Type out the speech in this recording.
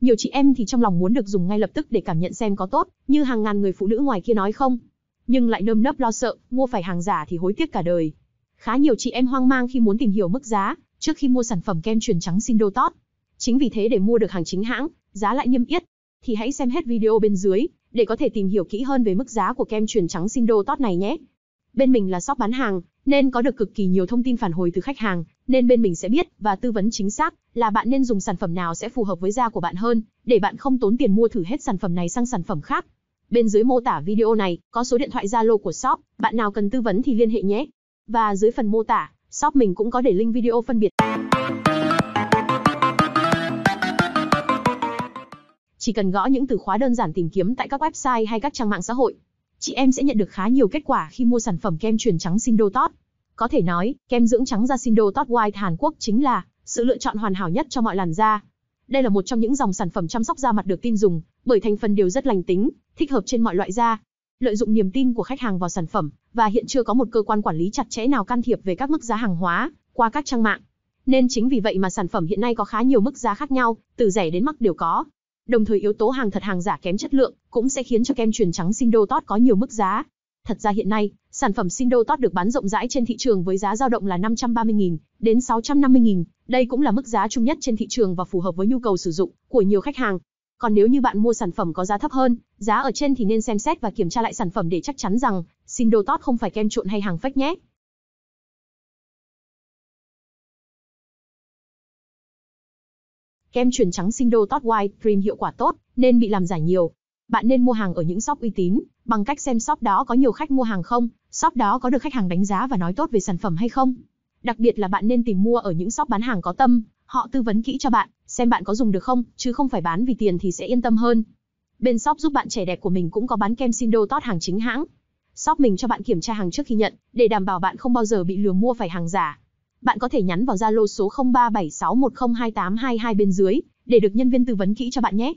Nhiều chị em thì trong lòng muốn được dùng ngay lập tức để cảm nhận xem có tốt, như hàng ngàn người phụ nữ ngoài kia nói không. Nhưng lại nơm nớp lo sợ, mua phải hàng giả thì hối tiếc cả đời. Khá nhiều chị em hoang mang khi muốn tìm hiểu mức giá, trước khi mua sản phẩm kem truyền trắng Sindo Tot. Chính vì thế để mua được hàng chính hãng, giá lại niêm yết, thì hãy xem hết video bên dưới để có thể tìm hiểu kỹ hơn về mức giá của kem truyền trắng Sindo Tot này nhé. Bên mình là shop bán hàng, nên có được cực kỳ nhiều thông tin phản hồi từ khách hàng, nên bên mình sẽ biết và tư vấn chính xác là bạn nên dùng sản phẩm nào sẽ phù hợp với da của bạn hơn, để bạn không tốn tiền mua thử hết sản phẩm này sang sản phẩm khác. Bên dưới mô tả video này có số điện thoại Zalo của shop, bạn nào cần tư vấn thì liên hệ nhé. Và dưới phần mô tả, shop mình cũng có để link video phân biệt. Chỉ cần gõ những từ khóa đơn giản tìm kiếm tại các website hay các trang mạng xã hội chị em sẽ nhận được khá nhiều kết quả khi mua sản phẩm kem chuyển trắng Sindo Có thể nói, kem dưỡng trắng da Sindo White Hàn Quốc chính là sự lựa chọn hoàn hảo nhất cho mọi làn da. Đây là một trong những dòng sản phẩm chăm sóc da mặt được tin dùng, bởi thành phần đều rất lành tính, thích hợp trên mọi loại da. Lợi dụng niềm tin của khách hàng vào sản phẩm, và hiện chưa có một cơ quan quản lý chặt chẽ nào can thiệp về các mức giá hàng hóa qua các trang mạng. Nên chính vì vậy mà sản phẩm hiện nay có khá nhiều mức giá khác nhau, từ rẻ đến mắc đều có. Đồng thời yếu tố hàng thật hàng giả kém chất lượng cũng sẽ khiến cho kem truyền trắng Sindo Tot có nhiều mức giá. Thật ra hiện nay, sản phẩm Sindo Tot được bán rộng rãi trên thị trường với giá dao động là 530.000 đến 650.000, đây cũng là mức giá chung nhất trên thị trường và phù hợp với nhu cầu sử dụng của nhiều khách hàng. Còn nếu như bạn mua sản phẩm có giá thấp hơn, giá ở trên thì nên xem xét và kiểm tra lại sản phẩm để chắc chắn rằng Sindo Tot không phải kem trộn hay hàng fake nhé. Kem truyền trắng Sindo đô Tot White Cream hiệu quả tốt, nên bị làm giả nhiều. Bạn nên mua hàng ở những shop uy tín, bằng cách xem shop đó có nhiều khách mua hàng không, shop đó có được khách hàng đánh giá và nói tốt về sản phẩm hay không. Đặc biệt là bạn nên tìm mua ở những shop bán hàng có tâm, họ tư vấn kỹ cho bạn, xem bạn có dùng được không, chứ không phải bán vì tiền thì sẽ yên tâm hơn. Bên shop giúp bạn trẻ đẹp của mình cũng có bán kem Sindo Tot hàng chính hãng. Shop mình cho bạn kiểm tra hàng trước khi nhận, để đảm bảo bạn không bao giờ bị lừa mua phải hàng giả bạn có thể nhắn vào Zalo số 0376102822 bên dưới để được nhân viên tư vấn kỹ cho bạn nhé.